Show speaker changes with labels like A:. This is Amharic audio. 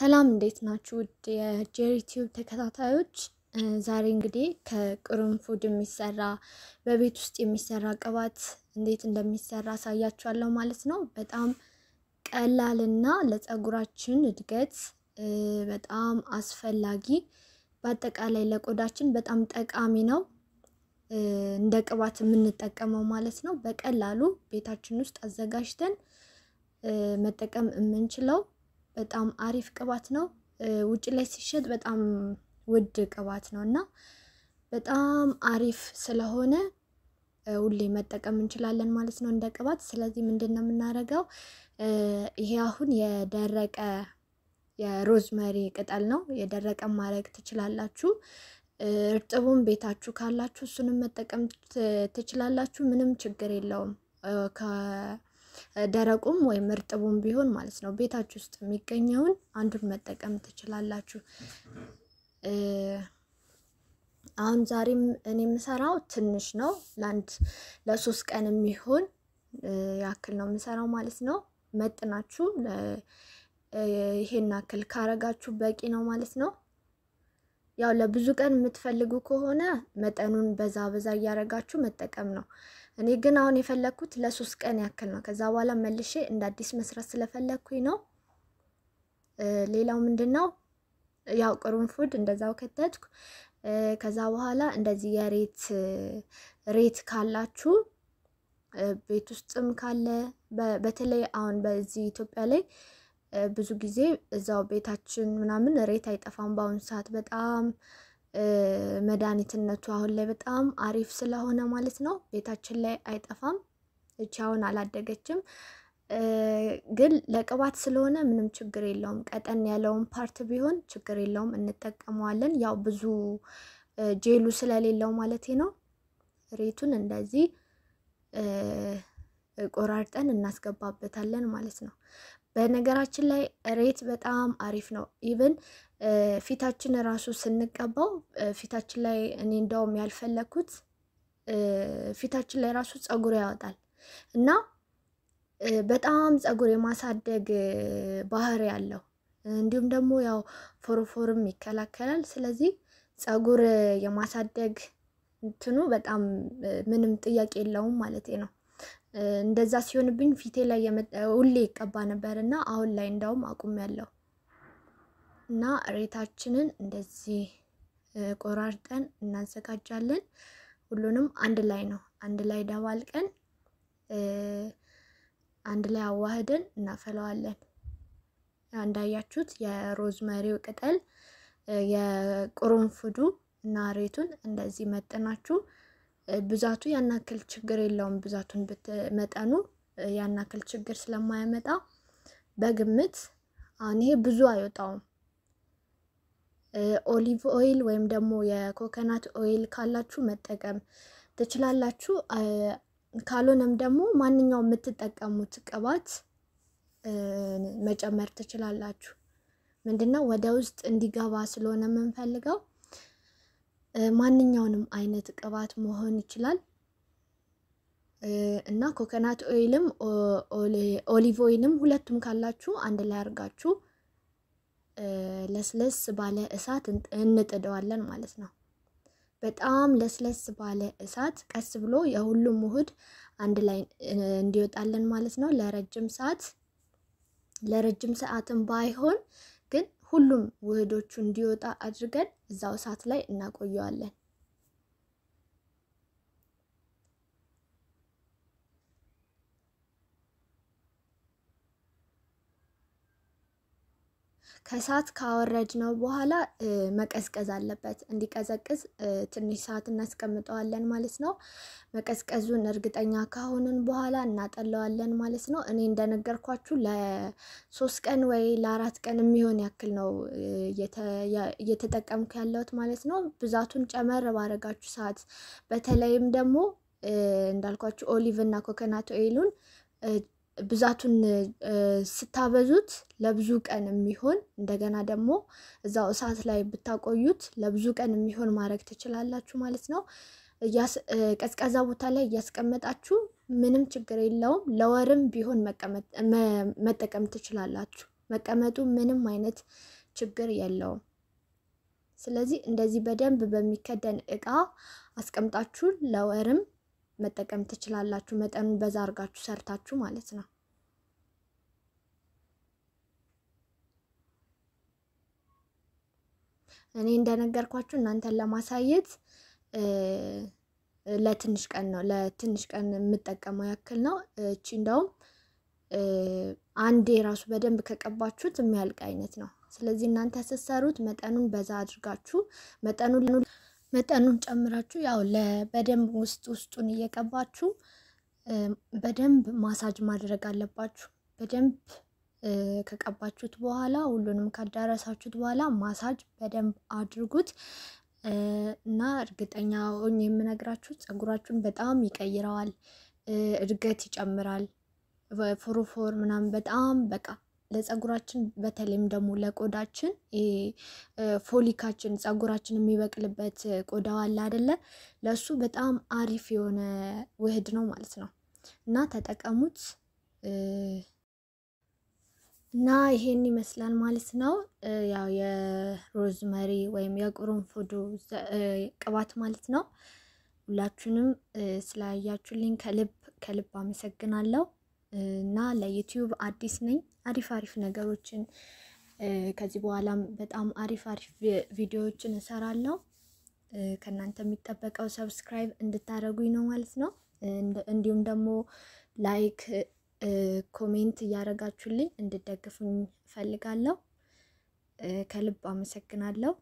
A: ሰላም እንዴት ናችሁ? ውድ የጄሪ ቲዩብ ተከታታዮች፣ ዛሬ እንግዲህ ከቅርንፉድ የሚሰራ በቤት ውስጥ የሚሰራ ቅባት እንዴት እንደሚሰራ አሳያችኋለሁ ማለት ነው። በጣም ቀላልና ለፀጉራችን እድገት በጣም አስፈላጊ በአጠቃላይ ለቆዳችን በጣም ጠቃሚ ነው። እንደ ቅባት የምንጠቀመው ማለት ነው። በቀላሉ ቤታችን ውስጥ አዘጋጅተን መጠቀም የምንችለው በጣም አሪፍ ቅባት ነው። ውጭ ላይ ሲሸጥ በጣም ውድ ቅባት ነው እና በጣም አሪፍ ስለሆነ ሁሌ መጠቀም እንችላለን ማለት ነው እንደ ቅባት። ስለዚህ ምንድን ነው የምናደርገው? ይሄ አሁን የደረቀ የሮዝመሪ ቅጠል ነው። የደረቀ ማድረግ ትችላላችሁ። እርጥቡን ቤታችሁ ካላችሁ እሱንም መጠቀም ትችላላችሁ። ምንም ችግር የለውም። ደረቁም ወይም እርጥቡም ቢሆን ማለት ነው ቤታችሁ ውስጥ የሚገኘውን አንዱን መጠቀም ትችላላችሁ። አሁን ዛሬም እኔ የምሰራው ትንሽ ነው። ለአንድ ለሶስት ቀን የሚሆን ያክል ነው የምሰራው ማለት ነው። መጥናችሁ ይሄን አክል ካረጋችሁ በቂ ነው ማለት ነው። ያው ለብዙ ቀን የምትፈልጉ ከሆነ መጠኑን በዛ በዛ እያረጋችሁ መጠቀም ነው። እኔ ግን አሁን የፈለግኩት ለሶስት ቀን ያክል ነው። ከዛ በኋላ መልሼ እንደ አዲስ መስራት ስለፈለግኩኝ ነው። ሌላው ምንድን ነው ያው ቅርንፉድ እንደዛው ከተትኩ። ከዛ በኋላ እንደዚህ የሬት ሬት ካላችሁ ቤት ውስጥም ካለ በተለይ አሁን በዚህ ኢትዮጵያ ላይ ብዙ ጊዜ እዛው ቤታችን ምናምን ሬት አይጠፋም። በአሁኑ ሰዓት በጣም መድኃኒትነቱ አሁን ላይ በጣም አሪፍ ስለሆነ ማለት ነው ቤታችን ላይ አይጠፋም። ብቻውን አላደገችም ግን ለቅባት ስለሆነ ምንም ችግር የለውም። ቀጠን ያለውን ፓርት ቢሆን ችግር የለውም እንጠቀመዋለን። ያው ብዙ ጄሉ ስለሌለው ማለት ነው። ሬቱን እንደዚህ ቆራርጠን እናስገባበታለን ማለት ነው። በነገራችን ላይ ሬት በጣም አሪፍ ነው። ኢቨን ፊታችን ራሱ ስንቀባው ፊታችን ላይ እኔ እንደውም ያልፈለግኩት ፊታችን ላይ ራሱ ፀጉር ያወጣል እና በጣም ፀጉር የማሳደግ ባህሪ ያለው እንዲሁም ደግሞ ያው ፎርፎርም ይከላከላል። ስለዚህ ፀጉር የማሳደግ እንትኑ በጣም ምንም ጥያቄ የለውም ማለት ነው። እንደዛ ሲሆንብኝ ፊቴ ላይ ሁሌ ይቀባ ነበር እና አሁን ላይ እንዳውም ያለው እና ሬታችንን እንደዚህ ቆራርጠን እናዘጋጃለን። ሁሉንም አንድ ላይ ነው አንድ ላይ ደባልቀን አንድ ላይ አዋህደን እናፈለዋለን። እንዳያችሁት የሮዝመሪው ቅጠል የቁርንፉዱ እና ሬቱን እንደዚህ መጥናችሁ ብዛቱ ያናክል ችግር የለውም። ብዛቱን መጠኑ ያናክል ችግር ስለማያመጣ በግምት አሁን ይሄ ብዙ አይወጣውም። ኦሊቭ ኦይል ወይም ደግሞ የኮኮናት ኦይል ካላችሁ መጠቀም ትችላላችሁ። ካልሆነም ደግሞ ማንኛውም የምትጠቀሙት ቅባት መጨመር ትችላላችሁ። ምንድነው ወደ ውስጥ እንዲገባ ስለሆነ የምንፈልገው ማንኛውንም አይነት ቅባት መሆን ይችላል እና ኮኮናት ኦይልም ኦሊቭ ኦይልም ሁለቱም ካላችሁ አንድ ላይ አድርጋችሁ ለስለስ ባለ እሳት እንጥደዋለን ማለት ነው። በጣም ለስለስ ባለ እሳት ቀስ ብሎ የሁሉም ውህድ አንድ ላይ እንዲወጣለን ማለት ነው። ለረጅም ሰዓት ለረጅም ሰዓትም ባይሆን ሁሉም ውህዶቹ እንዲወጣ አድርገን እዛው እሳት ላይ እናቆየዋለን። ከሰዓት ካወረድ ነው በኋላ መቀዝቀዝ አለበት። እንዲቀዘቅዝ ትንሽ ሰዓት እናስቀምጠዋለን ማለት ነው። መቀዝቀዙን እርግጠኛ ከሆንን በኋላ እናጠለዋለን ማለት ነው። እኔ እንደነገርኳችሁ ለሶስት ቀን ወይ ለአራት ቀን የሚሆን ያክል ነው እየተጠቀምኩ ያለሁት ማለት ነው። ብዛቱን ጨመር ባረጋችሁ ሰዓት በተለይም ደግሞ እንዳልኳችሁ ኦሊቭ እና ኮከናት ኦይሉን ብዛቱን ስታበዙት ለብዙ ቀን የሚሆን እንደገና ደግሞ እዛው እሳት ላይ ብታቆዩት ለብዙ ቀን የሚሆን ማድረግ ትችላላችሁ ማለት ነው። ቀዝቀዛ ቦታ ላይ እያስቀመጣችሁ ምንም ችግር የለውም። ለወርም ቢሆን መጠቀም ትችላላችሁ። መቀመጡ ምንም አይነት ችግር የለውም። ስለዚህ እንደዚህ በደንብ በሚከደን እቃ አስቀምጣችሁ ለወርም መጠቀም ትችላላችሁ። መጠኑን በዛ አድርጋችሁ ሰርታችሁ ማለት ነው። እኔ እንደነገርኳችሁ እናንተን ለማሳየት ለትንሽ ቀን ነው ለትንሽ ቀን የምጠቀመው ያክል ነው። እቺ እንደውም አንዴ ራሱ በደንብ ከቀባችሁት የሚያልቅ አይነት ነው። ስለዚህ እናንተ ስትሰሩት መጠኑን በዛ አድርጋችሁ መጠኑን መጠኑን ጨምራችሁ ያው በደንብ ውስጥ ውስጡን እየቀባችሁ በደንብ ማሳጅ ማድረግ አለባችሁ። በደንብ ከቀባችሁት በኋላ ሁሉንም ካዳረሳችሁት በኋላ ማሳጅ በደንብ አድርጉት እና እርግጠኛ ሆኜ የምነግራችሁ ጸጉራችሁን በጣም ይቀይረዋል፣ እድገት ይጨምራል። ፎሮፎር ምናምን በጣም በቃ ለፀጉራችን በተለይም ደግሞ ለቆዳችን ፎሊካችን ጸጉራችን የሚበቅልበት ቆዳው አለ አደለ? ለእሱ በጣም አሪፍ የሆነ ውህድ ነው ማለት ነው እና ተጠቀሙት። እና ይሄን ይመስላል ማለት ነው። ያው የሮዝመሪ ወይም የቅርንፉድ ቅባት ማለት ነው። ሁላችሁንም ስላያችሁልኝ ከልብ ከልብ አመሰግናለሁ እና ለዩቲዩብ አዲስ ነኝ አሪፍ አሪፍ ነገሮችን ከዚህ በኋላም በጣም አሪፍ አሪፍ ቪዲዮዎችን እሰራለሁ። ከእናንተ የሚጠበቀው ሰብስክራይብ እንድታደረጉኝ ነው ማለት ነው። እንዲሁም ደግሞ ላይክ፣ ኮሜንት እያደረጋችሁልኝ እንድደግፉኝ እፈልጋለሁ። ከልብ አመሰግናለሁ።